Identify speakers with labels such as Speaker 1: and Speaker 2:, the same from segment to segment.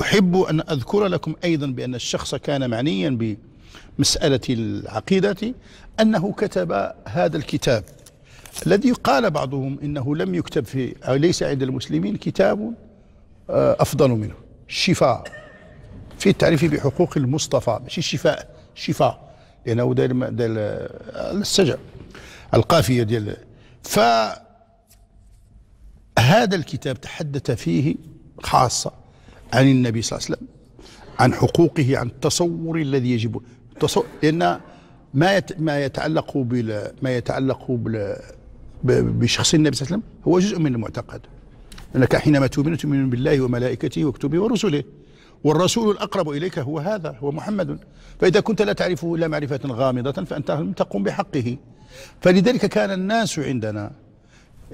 Speaker 1: أحب أن أذكر لكم أيضا بأن الشخص كان معنيا بمسألة العقيدة أنه كتب هذا الكتاب الذي قال بعضهم إنه لم يكتب في أو ليس عند المسلمين كتاب آه، أفضل منه الشفاء في التعريف بحقوق المصطفى ماشي الشفاء شفاء لأنه داير داير آه، السجع القافية ديال فهذا الكتاب تحدث فيه خاصة عن النبي صلى الله عليه وسلم عن حقوقه عن التصور الذي يجب التصور لأن ما ما يتعلق بال ما يتعلق بلا بشخص النبي صلى الله عليه وسلم هو جزء من المعتقد أنك حينما تؤمن تؤمن بالله وملائكته وكتبه ورسله والرسول الأقرب إليك هو هذا هو محمد فإذا كنت لا تعرفه إلا معرفة غامضة فأنت لم تقم بحقه فلذلك كان الناس عندنا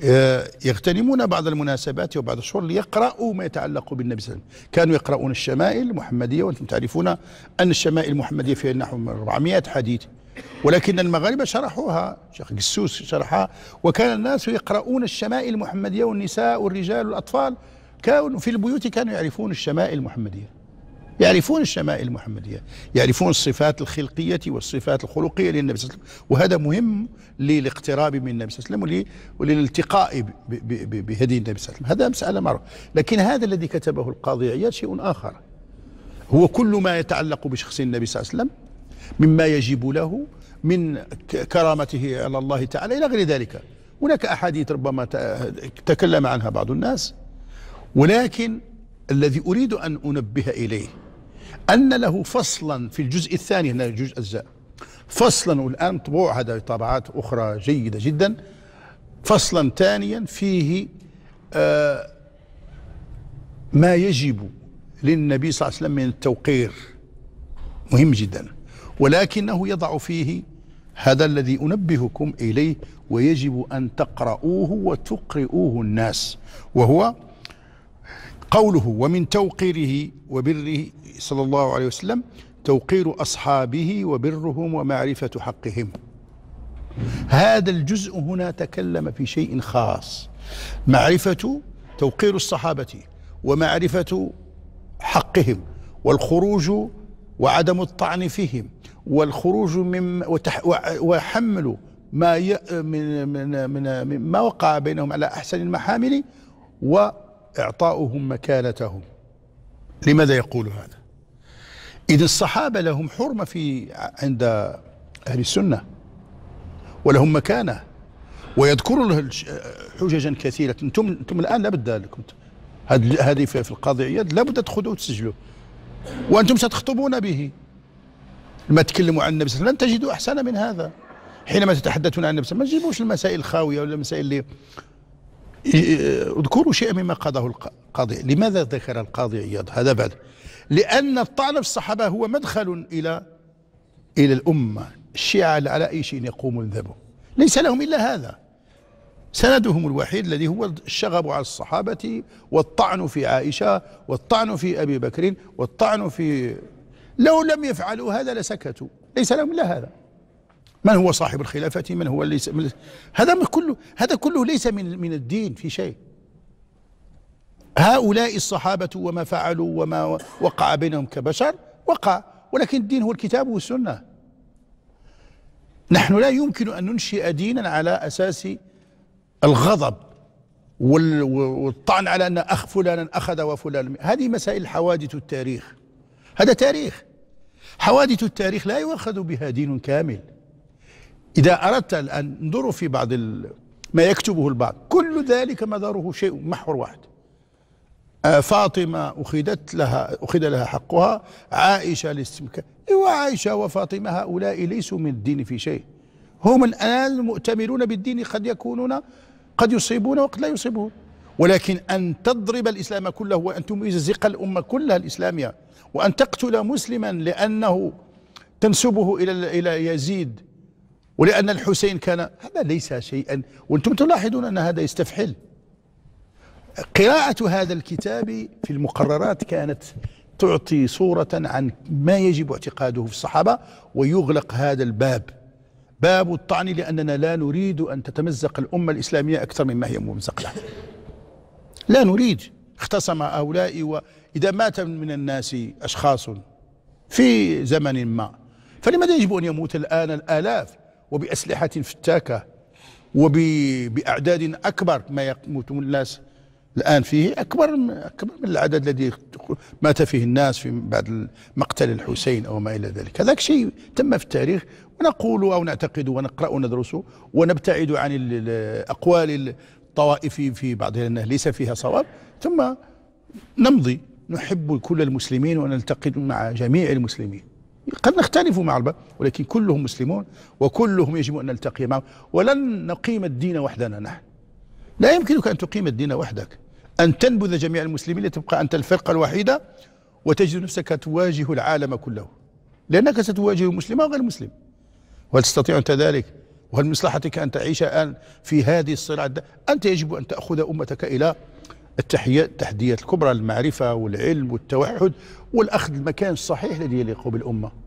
Speaker 1: آه، يغتنمون بعض المناسبات وبعض الشهور ليقرأوا ما يتعلق بالنبي صلى الله عليه وسلم كانوا يقرؤون الشمائل المحمدية وأنتم تعرفون أن الشمائل المحمدية فيها نحو 400 حديث ولكن المغاربة شرحوها شيخ قسوس شرحها وكان الناس يقرؤون الشمائل المحمدية والنساء والرجال والأطفال كانوا في البيوت كانوا يعرفون الشمائل المحمدية يعرفون الشمائل المحمدية يعرفون الصفات الخلقية والصفات الخلقية للنبي صلى الله عليه وسلم وهذا مهم للاقتراب من النبي صلى الله عليه وسلم وللالتقاء بهدي النبي صلى الله عليه وسلم هذا مسألة معروفة لكن هذا الذي كتبه القاضي عياد شيء آخر هو كل ما يتعلق بشخص النبي صلى الله عليه وسلم مما يجب له من كرامته على الله تعالى إلى غير ذلك هناك أحاديث ربما تكلم عنها بعض الناس ولكن الذي أريد أن أنبه إليه أن له فصلا في الجزء الثاني هنا جزء أجزاء فصلا والآن طبوع هذا طابعات أخرى جيدة جدا فصلا ثانيا فيه آه ما يجب للنبي صلى الله عليه وسلم من التوقير مهم جدا ولكنه يضع فيه هذا الذي أنبهكم إليه ويجب أن تقرؤوه وتقرؤوه الناس وهو قوله ومن توقيره وبره صلى الله عليه وسلم توقير أصحابه وبرهم ومعرفة حقهم هذا الجزء هنا تكلم في شيء خاص معرفة توقير الصحابة ومعرفة حقهم والخروج وعدم الطعن فيهم والخروج من وحمل ما من من ما وقع بينهم على احسن المحامل و إعطاؤهم مكانتهم لماذا يقول هذا اذا الصحابة لهم حرمة في عند أهل السنة ولهم مكانة ويذكرون حججا كثيرة أنتم أنتم الآن لابد لكم هذه في القاضي عياد لابد تاخذوه وتسجلوه وأنتم ستخطبون به لما تكلموا عن النبي صلى الله عليه وسلم لن تجدوا أحسن من هذا حينما تتحدثون عن النبي صلى الله عليه وسلم ما تجيبوش المسائل الخاوية ولا المسائل اللي اذكروا شيئا مما قاده القاضي لماذا ذكر القاضي عياض هذا بعد لأن الطعن في الصحابة هو مدخل إلى إلى الأمة الشيعة على أي شيء يقومون ذبه ليس لهم إلا هذا سندهم الوحيد الذي هو الشغب على الصحابة والطعن في عائشة والطعن في أبي بكر والطعن في لو لم يفعلوا هذا لسكتوا ليس لهم إلا هذا من هو صاحب الخلافة من هو ليس من هذا كله هذا كله ليس من من الدين في شيء هؤلاء الصحابة وما فعلوا وما وقع بينهم كبشر وقع ولكن الدين هو الكتاب والسنة نحن لا يمكن أن ننشئ دينا على أساس الغضب والطعن على أن أخ فلانا أخذ وفلان هذه مسائل حوادث التاريخ هذا تاريخ حوادث التاريخ لا يؤخذ بها دين كامل إذا أردت الآن انظروا في بعض ما يكتبه البعض كل ذلك مداره شيء محور واحد آه، فاطمة أخذت لها أخذ لها حقها عائشة لاستمكان وعائشة إيوه، وفاطمة هؤلاء ليسوا من الدين في شيء هم الآن المؤتمرون بالدين قد يكونون قد يصيبون وقد لا يصيبون ولكن أن تضرب الإسلام كله وأن تمزق الأمة كلها الإسلامية وأن تقتل مسلما لأنه تنسبه إلى إلى يزيد ولأن الحسين كان هذا ليس شيئا وأنتم تلاحظون أن هذا يستفحل قراءة هذا الكتاب في المقررات كانت تعطي صورة عن ما يجب اعتقاده في الصحابة ويغلق هذا الباب باب الطعن لأننا لا نريد أن تتمزق الأمة الإسلامية أكثر مما هي ممزقة لا نريد اختصم هؤلاء وإذا مات من الناس أشخاص في زمن ما فلماذا يجب أن يموت الآن الآلاف وبأسلحة فتاكة وبأعداد أكبر ما يموت الناس الآن فيه أكبر من أكبر من العدد الذي مات فيه الناس في بعد مقتل الحسين أو ما إلى ذلك هذاك شيء تم في التاريخ ونقول أو نعتقد ونقرأ وندرس ونبتعد عن الأقوال الطوائف في بعضها لأنها ليس فيها صواب ثم نمضي نحب كل المسلمين ونلتقي مع جميع المسلمين قد نختلف مع البعض ولكن كلهم مسلمون وكلهم يجب أن نلتقي معهم ولن نقيم الدين وحدنا نحن لا يمكنك أن تقيم الدين وحدك أن تنبذ جميع المسلمين لتبقى أنت الفرقة الوحيدة وتجد نفسك تواجه العالم كله لأنك ستواجه مسلم وغير مسلم وهل تستطيع أنت ذلك وهل مصلحتك أن تعيش الآن في هذه الصراع أنت يجب أن تأخذ أمتك إلى التحية التحديات الكبرى المعرفة والعلم والتوحد والأخذ المكان الصحيح الذي يليق بالأمة